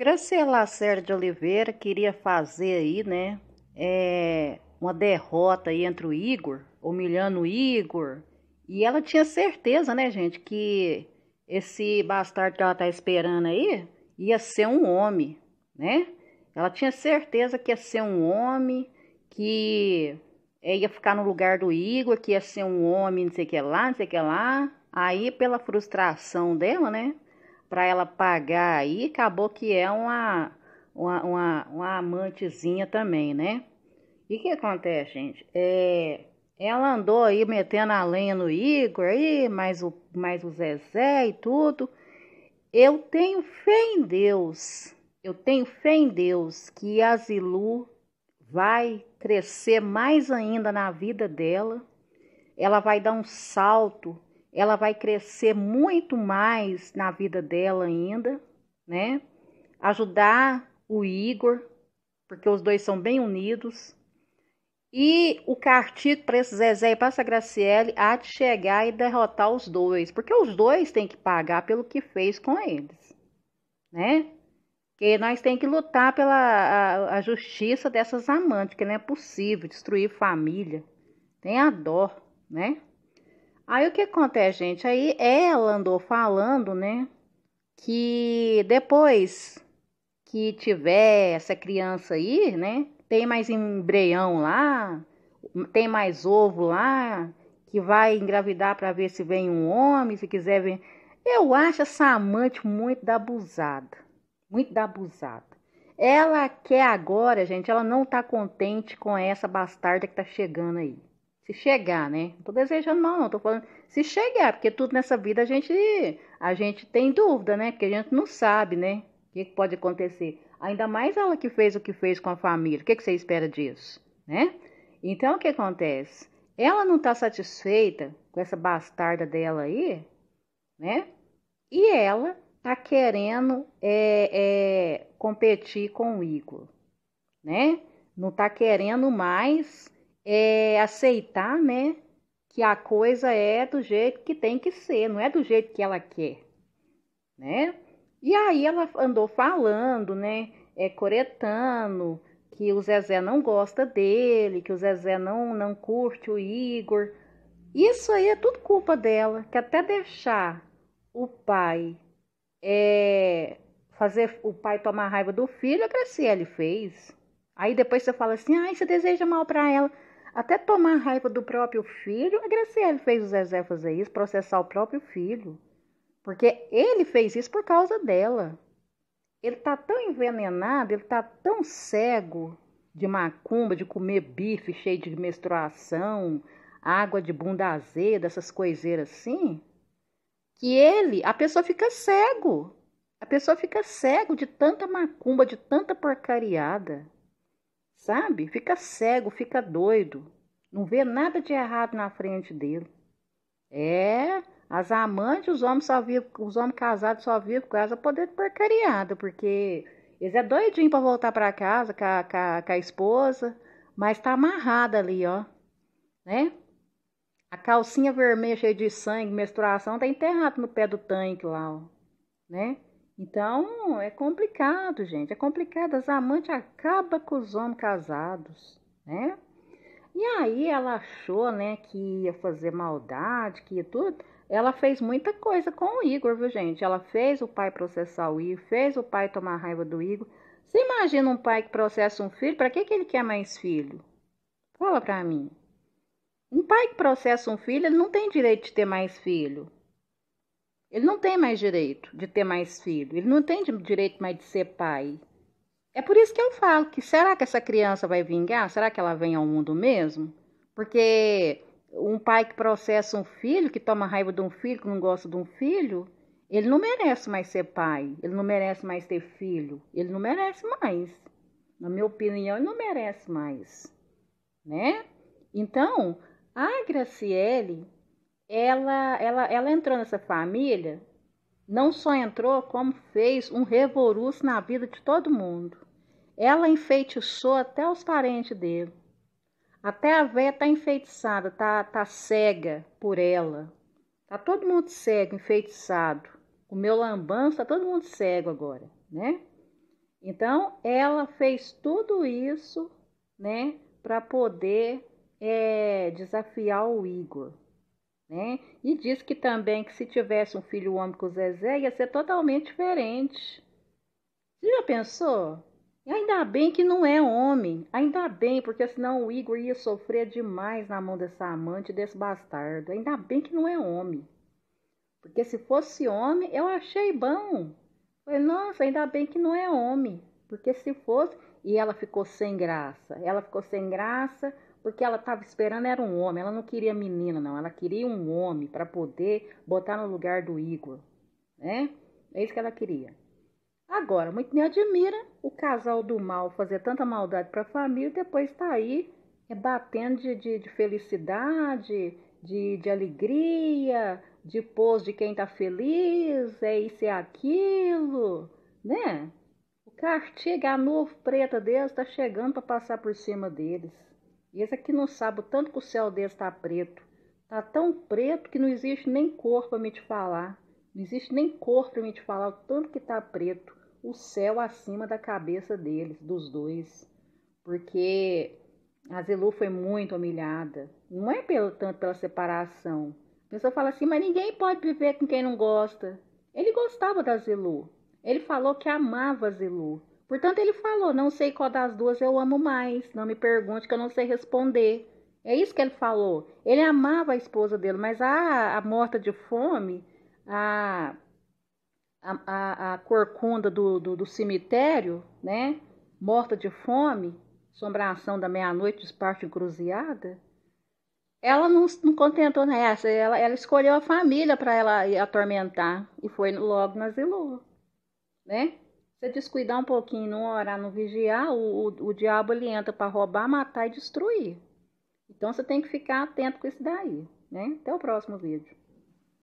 Graciela Sérgio de Oliveira queria fazer aí, né, é, uma derrota aí entre o Igor, humilhando o Igor. E ela tinha certeza, né, gente, que esse bastardo que ela tá esperando aí ia ser um homem, né? Ela tinha certeza que ia ser um homem, que é, ia ficar no lugar do Igor, que ia ser um homem, não sei o que lá, não sei o que lá. Aí, pela frustração dela, né? para ela pagar aí, acabou que é uma, uma, uma, uma amantezinha também, né? E o que acontece, gente? É, ela andou aí metendo a lenha no Igor aí, mais o, mais o Zezé e tudo. Eu tenho fé em Deus, eu tenho fé em Deus que a Zilu vai crescer mais ainda na vida dela. Ela vai dar um salto ela vai crescer muito mais na vida dela ainda, né? Ajudar o Igor, porque os dois são bem unidos. E o Cartito para esse Zezé e para essa Graciele há de chegar e derrotar os dois, porque os dois têm que pagar pelo que fez com eles, né? Porque nós temos que lutar pela a, a justiça dessas amantes, que não é possível destruir família. Tem a dó, né? Aí o que acontece, gente? Aí ela andou falando, né? Que depois que tiver essa criança aí, né? Tem mais embrião lá, tem mais ovo lá, que vai engravidar para ver se vem um homem, se quiser ver. Eu acho essa amante muito da abusada. Muito da abusada. Ela quer agora, gente, ela não tá contente com essa bastarda que tá chegando aí se chegar, né? Não tô desejando mal, não, tô falando se chegar, porque tudo nessa vida a gente a gente tem dúvida, né? Porque a gente não sabe, né? O que pode acontecer. Ainda mais ela que fez o que fez com a família. O que, que você espera disso, né? Então o que acontece? Ela não tá satisfeita com essa bastarda dela aí, né? E ela tá querendo é, é, competir com o Igor, né? Não tá querendo mais é, aceitar, né? Que a coisa é do jeito que tem que ser, não é do jeito que ela quer, né? E aí ela andou falando, né? É coretano, que o Zezé não gosta dele, que o Zezé não, não curte o Igor. Isso aí é tudo culpa dela, que até deixar o pai é, fazer o pai tomar raiva do filho, a Graciele fez. Aí depois você fala assim, ai, você deseja mal para ela. Até tomar raiva do próprio filho, a Graciele fez o Zezé fazer isso, processar o próprio filho. Porque ele fez isso por causa dela. Ele tá tão envenenado, ele tá tão cego de macumba, de comer bife cheio de menstruação, água de bunda azeda, essas coiseiras assim, que ele, a pessoa fica cego. A pessoa fica cego de tanta macumba, de tanta porcariada sabe? Fica cego, fica doido, não vê nada de errado na frente dele. É, as amantes, os homens só vivem, os homens casados só vivem com casa poder porcariada, porque eles é doidinho para voltar para casa com a, com, a, com a, esposa, mas tá amarrada ali, ó, né? A calcinha vermelha cheia de sangue, menstruação, tá enterrado no pé do tanque lá, ó, né? Então, é complicado, gente. É complicado. As amantes acaba com os homens casados, né? E aí ela achou, né, que ia fazer maldade, que ia tudo. Ela fez muita coisa com o Igor, viu, gente? Ela fez o pai processar o Igor, fez o pai tomar raiva do Igor. Você imagina um pai que processa um filho, para que, que ele quer mais filho? Fala para mim. Um pai que processa um filho, ele não tem direito de ter mais filho. Ele não tem mais direito de ter mais filho, ele não tem direito mais de ser pai. É por isso que eu falo que será que essa criança vai vingar? Será que ela vem ao mundo mesmo? Porque um pai que processa um filho, que toma raiva de um filho, que não gosta de um filho, ele não merece mais ser pai, ele não merece mais ter filho, ele não merece mais. Na minha opinião, ele não merece mais, né? Então, a Graciele ela, ela, ela entrou nessa família, não só entrou, como fez um revoluço na vida de todo mundo. Ela enfeitiçou até os parentes dele. Até a véia tá enfeitiçada, tá, tá cega por ela. Tá todo mundo cego, enfeitiçado. O meu lambanço tá todo mundo cego agora, né? Então, ela fez tudo isso, né, para poder é, desafiar o Igor né? E diz que também que se tivesse um filho homem com o Zezé ia ser totalmente diferente. Você já pensou? E ainda bem que não é homem, ainda bem, porque senão o Igor ia sofrer demais na mão dessa amante, desse bastardo. Ainda bem que não é homem. Porque se fosse homem, eu achei bom. Falei, nossa, ainda bem que não é homem. Porque se fosse. E ela ficou sem graça. Ela ficou sem graça porque ela estava esperando era um homem, ela não queria menina não, ela queria um homem para poder botar no lugar do Igor, né? É isso que ela queria. Agora, muito me admira o casal do mal fazer tanta maldade para a família e depois tá aí é, batendo de, de, de felicidade, de, de alegria, de pôs de quem tá feliz, é isso é aquilo, né? O a novo preta deles tá chegando para passar por cima deles. E esse aqui não sabe o tanto que o céu deles está preto. Está tão preto que não existe nem cor para me te falar. Não existe nem cor para me te falar o tanto que está preto o céu acima da cabeça deles, dos dois. Porque a Zelu foi muito humilhada. Não é pelo tanto pela separação. A pessoa fala assim, mas ninguém pode viver com quem não gosta. Ele gostava da Zelu. Ele falou que amava a Zelu. Portanto, ele falou: Não sei qual das duas eu amo mais, não me pergunte que eu não sei responder. É isso que ele falou. Ele amava a esposa dele, mas a, a morta de fome, a, a, a corcunda do, do, do, cemitério, né? Morta de fome, sombração da meia-noite, esparto encruzilhada. Ela não, não contentou nessa, ela, ela escolheu a família para ela atormentar e foi logo na Zilua, né? você descuidar um pouquinho, não orar, não vigiar, o, o, o diabo ele entra para roubar, matar e destruir. Então você tem que ficar atento com isso daí, né? Até o próximo vídeo.